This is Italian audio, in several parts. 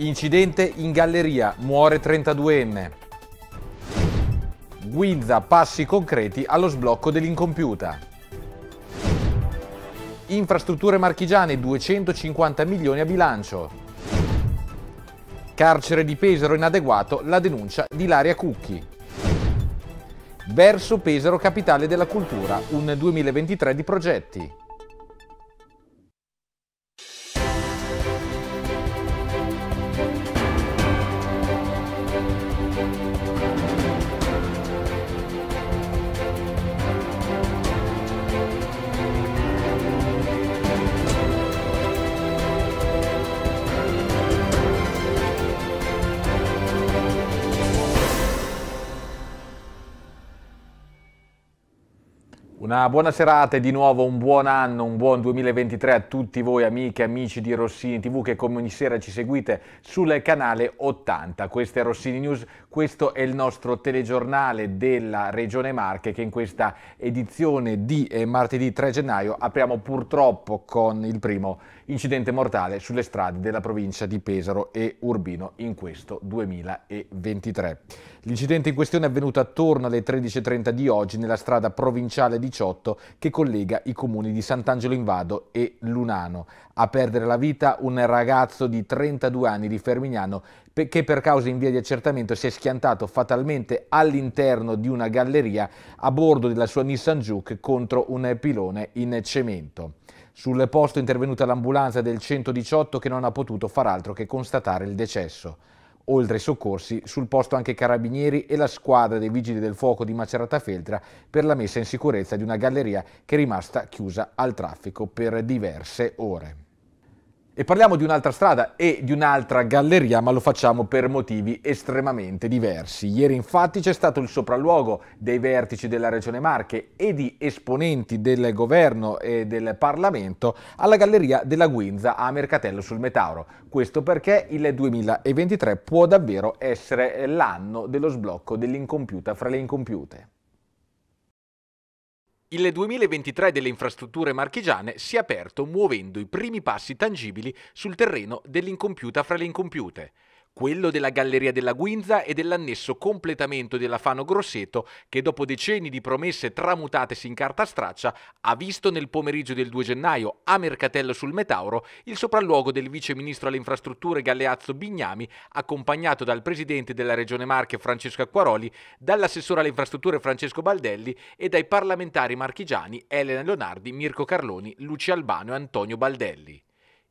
Incidente in galleria, muore 32enne. Guizza passi concreti allo sblocco dell'incompiuta. Infrastrutture marchigiane 250 milioni a bilancio. Carcere di Pesaro inadeguato, la denuncia di Laria Cucchi. Verso Pesaro capitale della cultura, un 2023 di progetti. Una buona serata e di nuovo un buon anno, un buon 2023 a tutti voi amiche e amici di Rossini TV che come ogni sera ci seguite sul canale 80. Questo è Rossini News, questo è il nostro telegiornale della Regione Marche che in questa edizione di eh, martedì 3 gennaio apriamo purtroppo con il primo incidente mortale sulle strade della provincia di Pesaro e Urbino in questo 2023. L'incidente in questione è avvenuto attorno alle 13.30 di oggi nella strada provinciale 18 che collega i comuni di Sant'Angelo in Vado e Lunano. A perdere la vita un ragazzo di 32 anni di Fermignano che per causa in via di accertamento si è schiantato fatalmente all'interno di una galleria a bordo della sua Nissan Juke contro un pilone in cemento. Sul posto è intervenuta l'ambulanza del 118 che non ha potuto far altro che constatare il decesso oltre ai soccorsi, sul posto anche i carabinieri e la squadra dei vigili del fuoco di Macerata Feltra per la messa in sicurezza di una galleria che è rimasta chiusa al traffico per diverse ore. E parliamo di un'altra strada e di un'altra galleria, ma lo facciamo per motivi estremamente diversi. Ieri infatti c'è stato il sopralluogo dei vertici della Regione Marche e di esponenti del governo e del Parlamento alla galleria della Guinza a Mercatello sul Metauro. Questo perché il 2023 può davvero essere l'anno dello sblocco dell'incompiuta fra le incompiute. Il 2023 delle infrastrutture marchigiane si è aperto muovendo i primi passi tangibili sul terreno dell'incompiuta fra le incompiute quello della Galleria della Guinza e dell'annesso completamento della Fano Grosseto che dopo decenni di promesse tramutatesi in carta straccia ha visto nel pomeriggio del 2 gennaio a Mercatello sul Metauro il sopralluogo del vice ministro alle infrastrutture Galeazzo Bignami accompagnato dal presidente della Regione Marche Francesco Acquaroli, dall'assessore alle infrastrutture Francesco Baldelli e dai parlamentari marchigiani Elena Leonardi, Mirko Carloni, Luci Albano e Antonio Baldelli.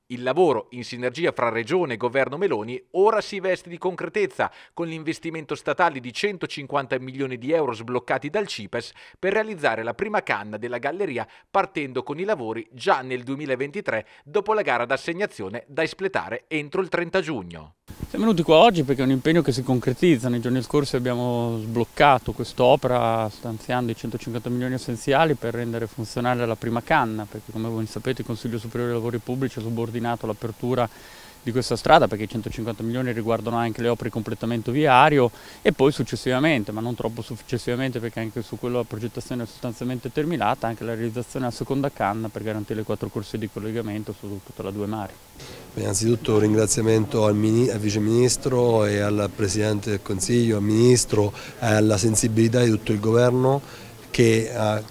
Il lavoro in sinergia fra Regione e Governo Meloni ora si veste di concretezza con l'investimento statale di 150 milioni di euro sbloccati dal CIPES per realizzare la prima canna della galleria partendo con i lavori già nel 2023 dopo la gara d'assegnazione da espletare entro il 30 giugno. Siamo venuti qua oggi perché è un impegno che si concretizza. Nei giorni scorsi abbiamo sbloccato quest'opera stanziando i 150 milioni essenziali per rendere funzionale la prima canna perché come voi sapete il Consiglio Superiore dei Lavori Pubblici è subordinato ordinato l'apertura di questa strada perché i 150 milioni riguardano anche le opere di completamento viario e poi successivamente, ma non troppo successivamente perché anche su quello la progettazione è sostanzialmente terminata, anche la realizzazione a seconda canna per garantire le quattro corsie di collegamento su tutta la due mari. Innanzitutto un ringraziamento al, al Vice Ministro e al Presidente del Consiglio, al Ministro, alla sensibilità di tutto il Governo che ha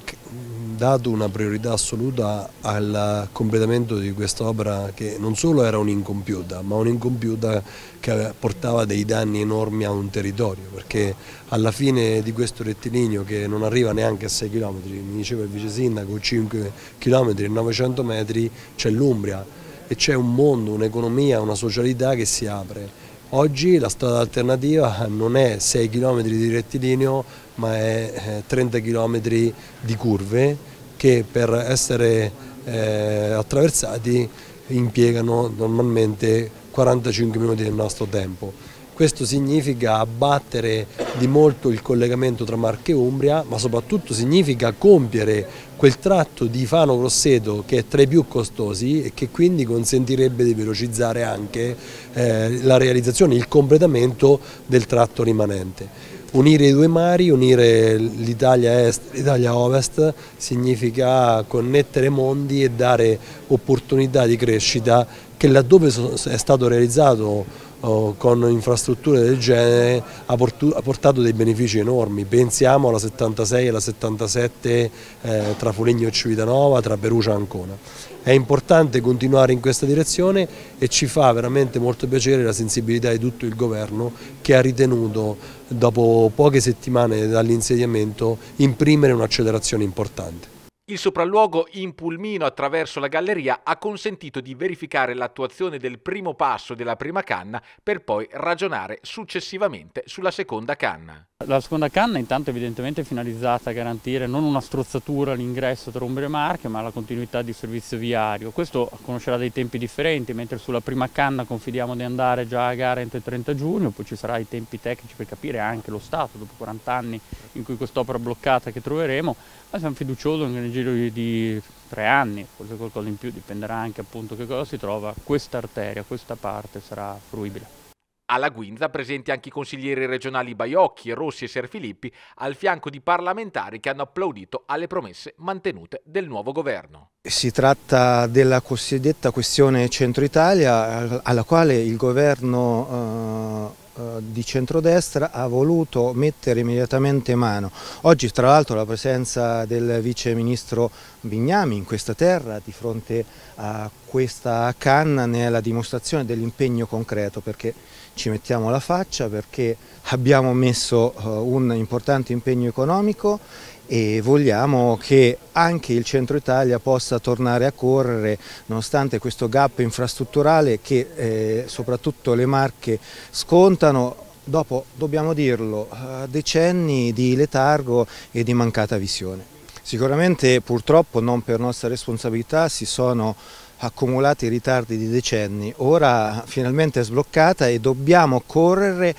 dato una priorità assoluta al completamento di questa opera che non solo era un'incompiuta, ma un'incompiuta che portava dei danni enormi a un territorio, perché alla fine di questo rettilineo che non arriva neanche a 6 km, mi diceva il vice sindaco, 5 km 900 metri c'è l'Umbria e c'è un mondo, un'economia, una socialità che si apre Oggi la strada alternativa non è 6 km di rettilineo ma è 30 eh, km di curve che per essere eh, attraversati impiegano normalmente 45 minuti del nostro tempo. Questo significa abbattere di molto il collegamento tra Marche e Umbria, ma soprattutto significa compiere quel tratto di Fano Grosseto che è tra i più costosi e che quindi consentirebbe di velocizzare anche eh, la realizzazione, il completamento del tratto rimanente. Unire i due mari, unire l'Italia est e l'Italia ovest significa connettere mondi e dare opportunità di crescita che laddove è stato realizzato con infrastrutture del genere ha, portato dei benefici enormi, pensiamo alla 76 e alla 77 eh, tra Foligno e Civitanova, tra Perugia e Ancona. È importante continuare in questa direzione e ci fa veramente molto piacere la sensibilità di tutto il governo che ha ritenuto dopo poche settimane dall'insediamento imprimere un'accelerazione importante. Il sopralluogo in pulmino attraverso la galleria ha consentito di verificare l'attuazione del primo passo della prima canna per poi ragionare successivamente sulla seconda canna. La seconda canna intanto evidentemente è finalizzata a garantire non una strozzatura all'ingresso tra Umbria e Marche ma la continuità di servizio viario. Questo conoscerà dei tempi differenti mentre sulla prima canna confidiamo di andare già a gara entro il 30 giugno poi ci saranno i tempi tecnici per capire anche lo stato dopo 40 anni in cui quest'opera bloccata che troveremo ma siamo fiduciosi che giro di tre anni, forse qualcosa in più, dipenderà anche appunto che cosa si trova, questa arteria, questa parte sarà fruibile. Alla Guinza presenti anche i consiglieri regionali Baiocchi, Rossi e Serfilippi al fianco di parlamentari che hanno applaudito alle promesse mantenute del nuovo governo. Si tratta della cosiddetta questione Centro Italia alla quale il governo eh eh, di centrodestra ha voluto mettere immediatamente mano. Oggi tra l'altro la presenza del vice ministro Bignami in questa terra di fronte a questa canna ne è la dimostrazione dell'impegno concreto perché ci mettiamo la faccia, perché abbiamo messo eh, un importante impegno economico e vogliamo che anche il centro Italia possa tornare a correre nonostante questo gap infrastrutturale che eh, soprattutto le Marche scontano dopo, dobbiamo dirlo, decenni di letargo e di mancata visione. Sicuramente purtroppo non per nostra responsabilità si sono accumulati ritardi di decenni, ora finalmente è sbloccata e dobbiamo correre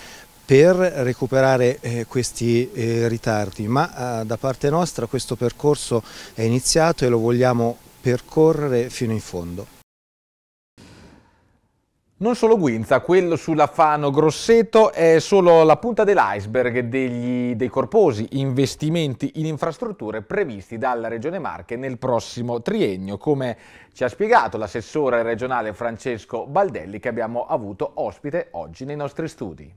per recuperare eh, questi eh, ritardi, ma eh, da parte nostra questo percorso è iniziato e lo vogliamo percorrere fino in fondo. Non solo Guinza, quello sulla Fano Grosseto è solo la punta dell'iceberg dei corposi investimenti in infrastrutture previsti dalla Regione Marche nel prossimo triennio, come ci ha spiegato l'assessore regionale Francesco Baldelli che abbiamo avuto ospite oggi nei nostri studi.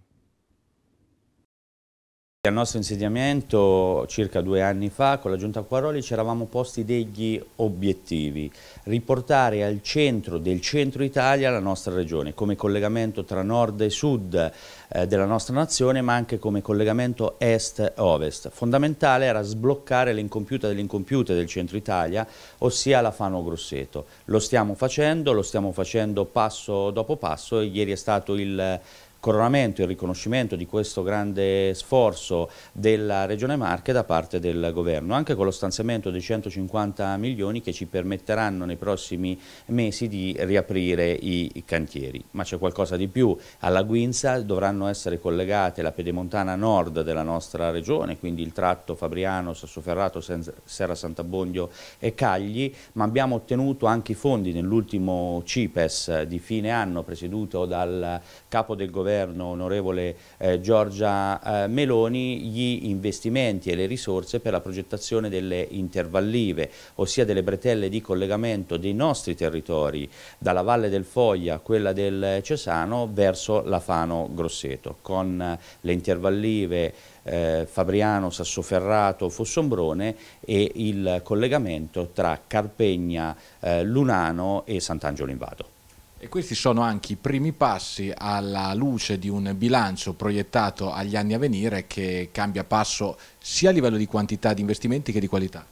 Al nostro insediamento circa due anni fa con la Giunta Quaroli ci eravamo posti degli obiettivi, riportare al centro del centro Italia la nostra regione come collegamento tra nord e sud eh, della nostra nazione ma anche come collegamento est-ovest. Fondamentale era sbloccare l'incompiuta dell'incompiuta del centro Italia, ossia la Fano Grosseto. Lo stiamo facendo, lo stiamo facendo passo dopo passo e ieri è stato il coronamento e riconoscimento di questo grande sforzo della Regione Marche da parte del Governo, anche con lo stanziamento dei 150 milioni che ci permetteranno nei prossimi mesi di riaprire i cantieri. Ma c'è qualcosa di più, alla Guinza dovranno essere collegate la pedemontana nord della nostra regione, quindi il tratto Fabriano, Sassoferrato, Serra Sant'Abbondio e Cagli, ma abbiamo ottenuto anche i fondi nell'ultimo CIPES di fine anno presieduto dal capo del governo governo onorevole eh, Giorgia eh, Meloni gli investimenti e le risorse per la progettazione delle intervallive, ossia delle bretelle di collegamento dei nostri territori dalla Valle del Foglia a quella del Cesano verso la Fano Grosseto, con eh, le intervallive eh, Fabriano, Sassoferrato, Fossombrone e il collegamento tra Carpegna, eh, Lunano e Sant'Angelo in Vado. E questi sono anche i primi passi alla luce di un bilancio proiettato agli anni a venire che cambia passo sia a livello di quantità di investimenti che di qualità.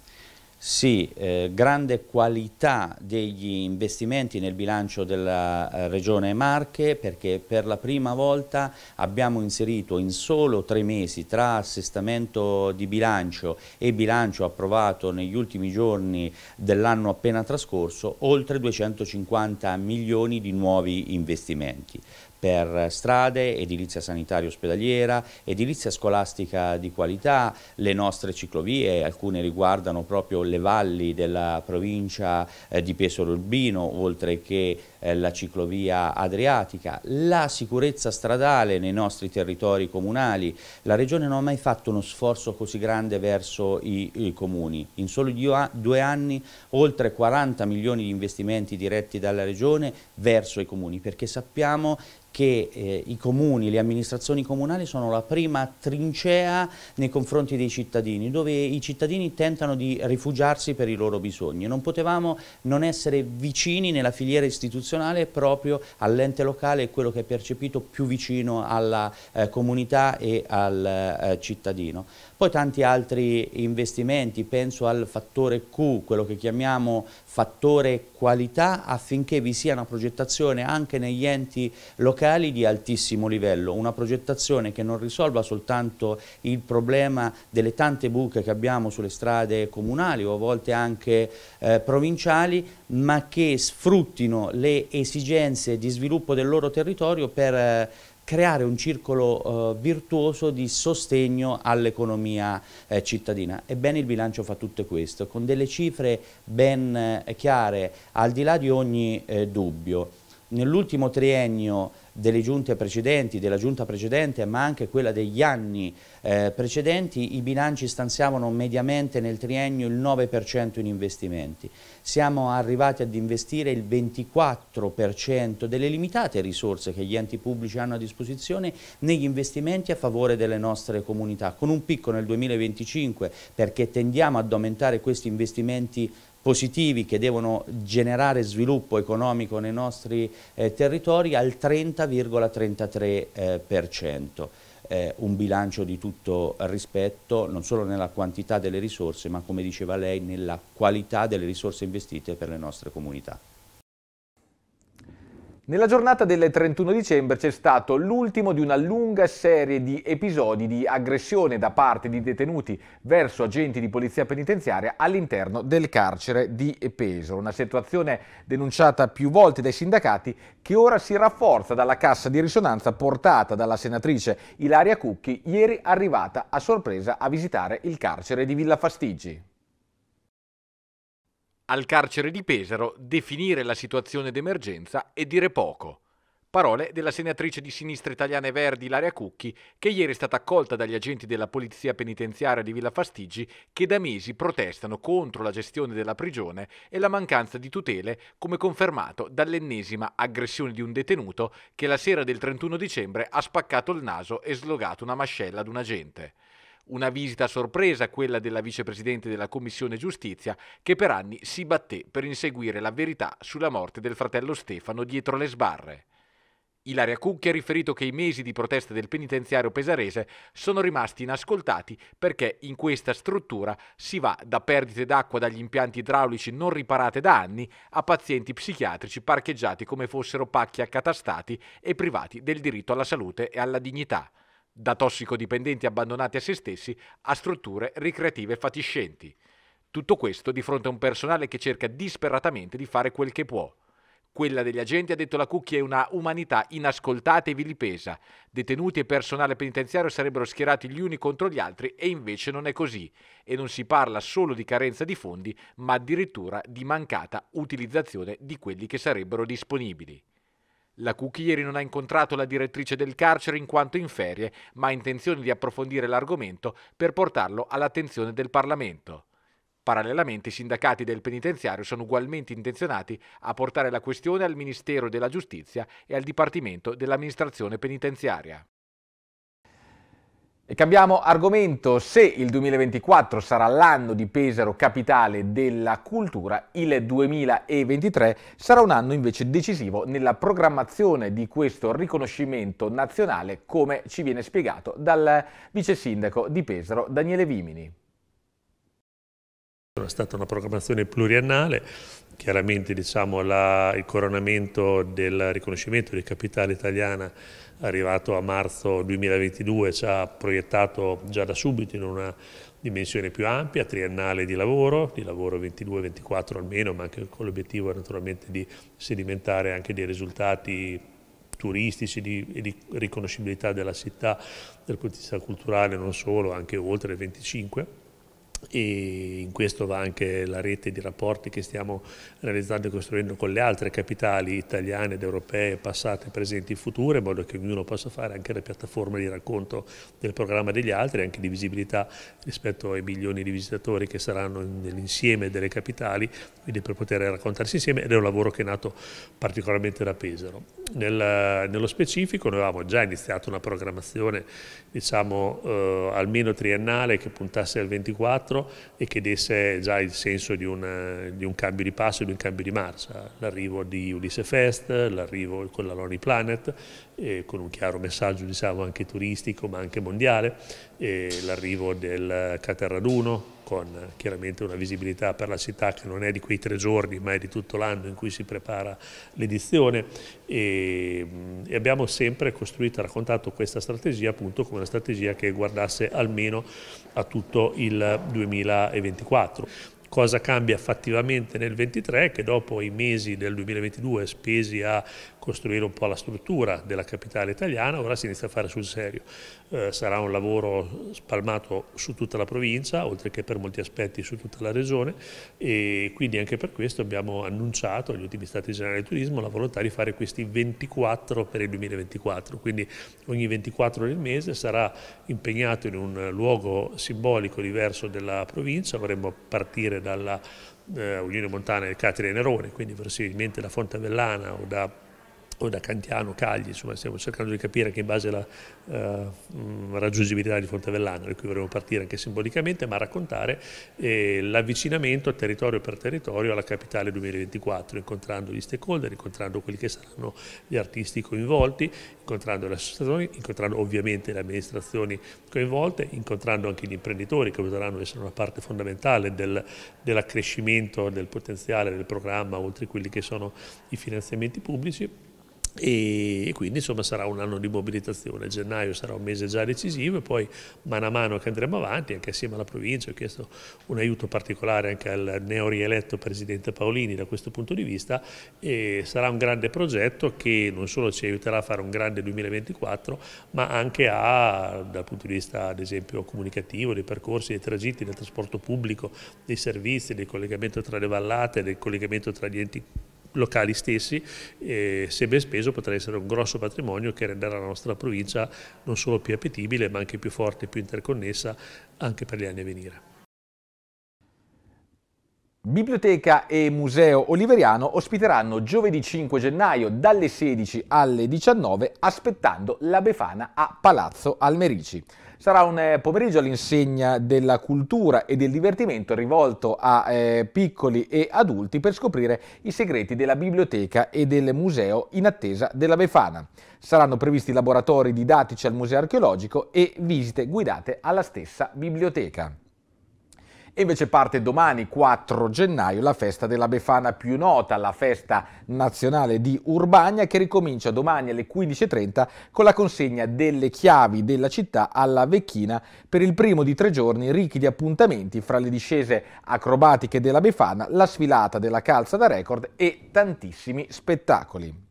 Sì, eh, grande qualità degli investimenti nel bilancio della eh, Regione Marche perché per la prima volta abbiamo inserito in solo tre mesi tra assestamento di bilancio e bilancio approvato negli ultimi giorni dell'anno appena trascorso oltre 250 milioni di nuovi investimenti per strade, edilizia sanitaria ospedaliera, edilizia scolastica di qualità, le nostre ciclovie, alcune riguardano proprio le valli della provincia eh, di Pesaro Urbino, oltre che eh, la ciclovia adriatica, la sicurezza stradale nei nostri territori comunali. La Regione non ha mai fatto uno sforzo così grande verso i, i comuni. In soli due anni oltre 40 milioni di investimenti diretti dalla Regione verso i comuni, perché sappiamo che eh, i comuni, le amministrazioni comunali sono la prima trincea nei confronti dei cittadini, dove i cittadini tentano di rifugiarsi per i loro bisogni. Non potevamo non essere vicini nella filiera istituzionale funzionale proprio all'ente locale e quello che è percepito più vicino alla eh, comunità e al eh, cittadino. Poi tanti altri investimenti, penso al fattore Q, quello che chiamiamo fattore qualità, affinché vi sia una progettazione anche negli enti locali di altissimo livello, una progettazione che non risolva soltanto il problema delle tante buche che abbiamo sulle strade comunali o a volte anche eh, provinciali, ma che sfruttino le esigenze di sviluppo del loro territorio per... Eh, creare un circolo eh, virtuoso di sostegno all'economia eh, cittadina. Ebbene il bilancio fa tutto questo, con delle cifre ben eh, chiare, al di là di ogni eh, dubbio. Nell'ultimo triennio delle giunte precedenti, della giunta precedente, ma anche quella degli anni precedenti, eh, precedenti i bilanci stanziavano mediamente nel triennio il 9% in investimenti. Siamo arrivati ad investire il 24% delle limitate risorse che gli enti pubblici hanno a disposizione negli investimenti a favore delle nostre comunità, con un picco nel 2025 perché tendiamo ad aumentare questi investimenti positivi che devono generare sviluppo economico nei nostri eh, territori al 30,33%. Eh, eh, un bilancio di tutto rispetto, non solo nella quantità delle risorse, ma come diceva lei, nella qualità delle risorse investite per le nostre comunità. Nella giornata del 31 dicembre c'è stato l'ultimo di una lunga serie di episodi di aggressione da parte di detenuti verso agenti di polizia penitenziaria all'interno del carcere di Pesaro, una situazione denunciata più volte dai sindacati che ora si rafforza dalla cassa di risonanza portata dalla senatrice Ilaria Cucchi, ieri arrivata a sorpresa a visitare il carcere di Villa Fastigi al carcere di Pesaro definire la situazione d'emergenza è dire poco. Parole della senatrice di sinistra italiana e Verdi Laria Cucchi, che ieri è stata accolta dagli agenti della polizia penitenziaria di Villa Fastigi, che da mesi protestano contro la gestione della prigione e la mancanza di tutele, come confermato dall'ennesima aggressione di un detenuto che la sera del 31 dicembre ha spaccato il naso e slogato una mascella ad un agente. Una visita sorpresa, quella della vicepresidente della Commissione Giustizia, che per anni si batté per inseguire la verità sulla morte del fratello Stefano dietro le sbarre. Ilaria Cucchi ha riferito che i mesi di proteste del penitenziario pesarese sono rimasti inascoltati perché in questa struttura si va da perdite d'acqua dagli impianti idraulici non riparate da anni a pazienti psichiatrici parcheggiati come fossero pacchi accatastati e privati del diritto alla salute e alla dignità da tossicodipendenti abbandonati a se stessi a strutture ricreative fatiscenti. Tutto questo di fronte a un personale che cerca disperatamente di fare quel che può. Quella degli agenti, ha detto la Cucchi, è una umanità inascoltata e vilipesa. Detenuti e personale penitenziario sarebbero schierati gli uni contro gli altri e invece non è così. E non si parla solo di carenza di fondi, ma addirittura di mancata utilizzazione di quelli che sarebbero disponibili. La Cucchieri non ha incontrato la direttrice del carcere in quanto in ferie, ma ha intenzione di approfondire l'argomento per portarlo all'attenzione del Parlamento. Parallelamente i sindacati del penitenziario sono ugualmente intenzionati a portare la questione al Ministero della Giustizia e al Dipartimento dell'Amministrazione Penitenziaria. E cambiamo argomento, se il 2024 sarà l'anno di Pesaro capitale della cultura, il 2023 sarà un anno invece decisivo nella programmazione di questo riconoscimento nazionale come ci viene spiegato dal vice sindaco di Pesaro Daniele Vimini. È stata una programmazione pluriannale Chiaramente diciamo, la, il coronamento del riconoscimento di capitale italiana arrivato a marzo 2022 ci ha proiettato già da subito in una dimensione più ampia, triennale di lavoro, di lavoro 22-24 almeno, ma anche con l'obiettivo naturalmente di sedimentare anche dei risultati turistici di, e di riconoscibilità della città dal punto di vista culturale, non solo, anche oltre il 25 e in questo va anche la rete di rapporti che stiamo realizzando e costruendo con le altre capitali italiane ed europee, passate, presenti e future, in modo che ognuno possa fare anche la piattaforma di racconto del programma degli altri, anche di visibilità rispetto ai milioni di visitatori che saranno nell'insieme delle capitali, quindi per poter raccontarsi insieme ed è un lavoro che è nato particolarmente da Pesaro. Nel, nello specifico noi avevamo già iniziato una programmazione diciamo eh, almeno triennale che puntasse al 24 4 e che desse già il senso di un, di un cambio di passo, di un cambio di marcia, l'arrivo di Ulisse Fest, l'arrivo con la Lonely Planet, eh, con un chiaro messaggio diciamo, anche turistico ma anche mondiale, eh, l'arrivo del Caterra Caterraduno, con eh, chiaramente una visibilità per la città che non è di quei tre giorni ma è di tutto l'anno in cui si prepara l'edizione e, mm, e, abbiamo sempre costruito e raccontato questa strategia appunto come una strategia che guardasse almeno a tutto il 2024. Cosa cambia fattivamente nel 23 che dopo i mesi del 2022 spesi a costruire un po' la struttura della capitale italiana, ora si inizia a fare sul serio. Eh, sarà un lavoro spalmato su tutta la provincia, oltre che per molti aspetti su tutta la regione e quindi anche per questo abbiamo annunciato agli ultimi stati generali del turismo la volontà di fare questi 24 per il 2024, quindi ogni 24 del mese sarà impegnato in un luogo simbolico diverso della provincia, vorremmo partire dalla eh, Unione Montana e Catria e Nerone, quindi verosimilmente da Fontavellana o da o da Cantiano, Cagli, insomma stiamo cercando di capire anche in base alla eh, mm, raggiungibilità di Fontavellana, da cui vorremmo partire anche simbolicamente, ma raccontare eh, l'avvicinamento territorio per territorio alla capitale 2024, incontrando gli stakeholder, incontrando quelli che saranno gli artisti coinvolti, incontrando le associazioni, incontrando ovviamente le amministrazioni coinvolte, incontrando anche gli imprenditori che potranno essere una parte fondamentale del, dell'accrescimento del potenziale del programma, oltre a quelli che sono i finanziamenti pubblici e quindi insomma sarà un anno di mobilitazione, gennaio sarà un mese già decisivo e poi mano a mano che andremo avanti anche assieme alla provincia ho chiesto un aiuto particolare anche al neorieletto Presidente Paolini da questo punto di vista e sarà un grande progetto che non solo ci aiuterà a fare un grande 2024 ma anche a, dal punto di vista ad esempio comunicativo, dei percorsi, dei tragitti, del trasporto pubblico, dei servizi, del collegamento tra le vallate, del collegamento tra gli enti locali stessi, eh, se ben speso potrà essere un grosso patrimonio che renderà la nostra provincia non solo più appetibile ma anche più forte, e più interconnessa anche per gli anni a venire. Biblioteca e Museo Oliveriano ospiteranno giovedì 5 gennaio dalle 16 alle 19 aspettando la Befana a Palazzo Almerici. Sarà un eh, pomeriggio all'insegna della cultura e del divertimento rivolto a eh, piccoli e adulti per scoprire i segreti della biblioteca e del museo in attesa della Befana. Saranno previsti laboratori didattici al museo archeologico e visite guidate alla stessa biblioteca. E invece parte domani 4 gennaio la festa della Befana più nota, la festa nazionale di Urbania che ricomincia domani alle 15.30 con la consegna delle chiavi della città alla Vecchina per il primo di tre giorni ricchi di appuntamenti fra le discese acrobatiche della Befana, la sfilata della calza da record e tantissimi spettacoli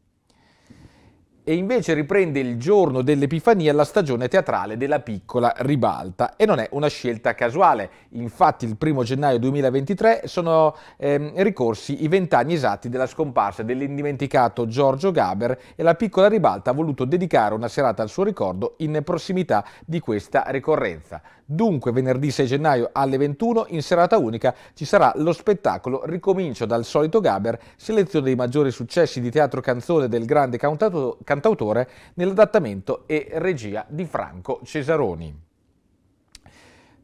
e invece riprende il giorno dell'Epifania la stagione teatrale della piccola ribalta e non è una scelta casuale, infatti il 1 gennaio 2023 sono ehm, ricorsi i vent'anni esatti della scomparsa dell'indimenticato Giorgio Gaber e la piccola ribalta ha voluto dedicare una serata al suo ricordo in prossimità di questa ricorrenza. Dunque venerdì 6 gennaio alle 21 in serata unica ci sarà lo spettacolo Ricomincio dal solito Gaber, selezione dei maggiori successi di teatro canzone del grande cantautore nell'adattamento e regia di Franco Cesaroni.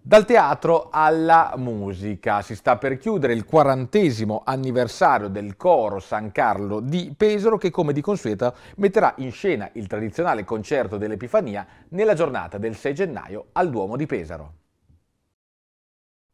Dal teatro alla musica si sta per chiudere il quarantesimo anniversario del coro San Carlo di Pesaro che come di consueto metterà in scena il tradizionale concerto dell'Epifania nella giornata del 6 gennaio al Duomo di Pesaro.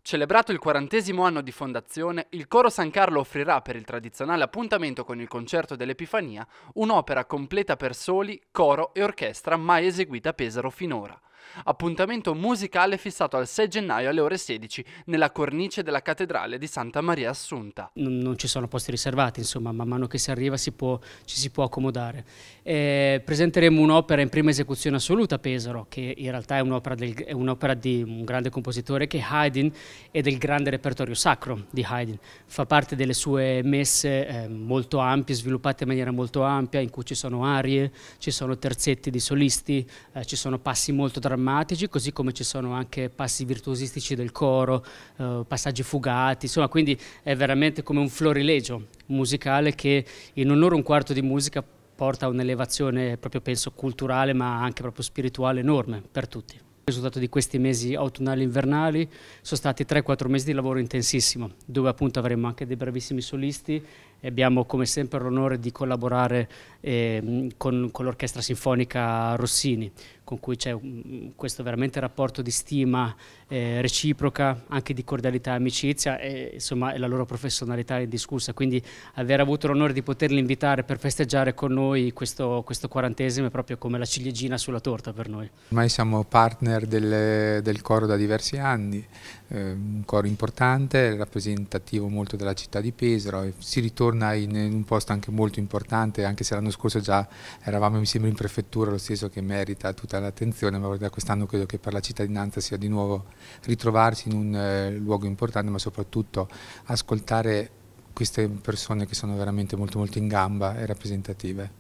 Celebrato il quarantesimo anno di fondazione, il Coro San Carlo offrirà per il tradizionale appuntamento con il concerto dell'Epifania un'opera completa per soli, coro e orchestra mai eseguita a Pesaro finora appuntamento musicale fissato al 6 gennaio alle ore 16 nella cornice della cattedrale di Santa Maria Assunta. Non, non ci sono posti riservati, insomma, man mano che si arriva si può, ci si può accomodare. Eh, presenteremo un'opera in prima esecuzione assoluta a Pesaro, che in realtà è un'opera, del, è un'opera di un grande compositore che è Haydn e del grande repertorio sacro di Haydn. Fa parte delle sue messe eh, molto ampie, sviluppate in maniera molto ampia, in cui ci sono arie, ci sono terzetti di solisti, eh, ci sono passi molto drammatici drammatici, così come ci sono anche passi virtuosistici del coro, eh, passaggi fugati, insomma quindi è veramente come un florilegio musicale che in un'ora e un quarto di musica porta a un'elevazione proprio penso culturale ma anche proprio spirituale enorme per tutti. Il risultato di questi mesi autunnali e invernali sono stati 3-4 mesi di lavoro intensissimo, dove appunto avremo anche dei bravissimi solisti abbiamo come sempre l'onore di collaborare eh, con, con l'Orchestra Sinfonica Rossini, con cui c'è mm, questo veramente rapporto di stima eh, reciproca, anche di cordialità e amicizia e insomma la loro professionalità è discussa, quindi aver avuto l'onore di poterli invitare per festeggiare con noi questo, questo quarantesimo è proprio come la ciliegina sulla torta per noi. Ormai siamo partner del, del coro da diversi anni, eh, un coro importante, rappresentativo molto della città di Pesaro, si ritorna in, in, un posto anche molto importante, anche se l'anno scorso già eravamo mi sembra in prefettura, lo stesso che merita tutta l'attenzione, ma da quest'anno credo che per la cittadinanza sia di nuovo ritrovarsi in un eh, luogo importante, ma soprattutto ascoltare queste persone che sono veramente molto molto in gamba e rappresentative.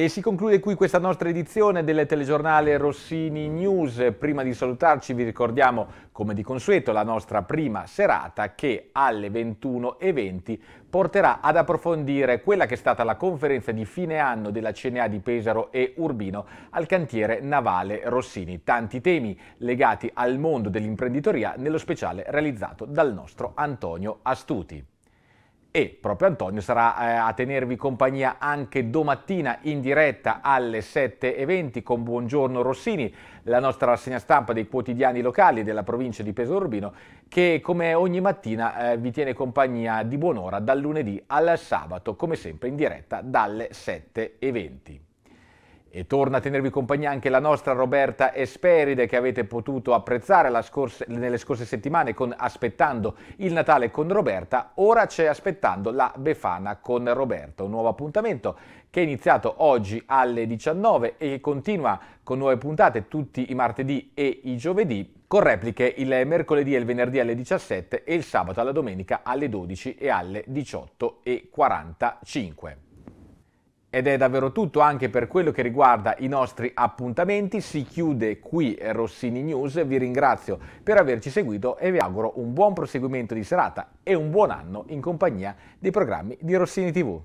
E si conclude qui questa nostra edizione del telegiornale Rossini News. Prima di salutarci vi ricordiamo, come di consueto, la nostra prima serata che alle 21.20 porterà ad approfondire quella che è stata la conferenza di fine anno della CNA di Pesaro e Urbino al cantiere navale Rossini. Tanti temi legati al mondo dell'imprenditoria, nello speciale realizzato dal nostro Antonio Astuti e proprio Antonio sarà eh, a tenervi compagnia anche domattina in diretta alle 7.20 con Buongiorno Rossini, la nostra rassegna stampa dei quotidiani locali della provincia di Pesaro Urbino che come ogni mattina eh, vi tiene compagnia di buon'ora dal lunedì al sabato, come sempre in diretta dalle 7.20. E torna a tenervi compagnia anche la nostra Roberta Esperide che avete potuto apprezzare scorse, nelle scorse settimane con Aspettando il Natale con Roberta, ora c'è Aspettando la Befana con Roberta, un nuovo appuntamento che è iniziato oggi alle 19 e che continua con nuove puntate tutti i martedì e i giovedì, con repliche il mercoledì e il venerdì alle 17 e il sabato e la domenica alle 12 e alle 18.45. Ed è davvero tutto anche per quello che riguarda i nostri appuntamenti. Si chiude qui Rossini News. Vi ringrazio per averci seguito e vi auguro un buon proseguimento di serata e un buon anno in compagnia dei programmi di Rossini TV.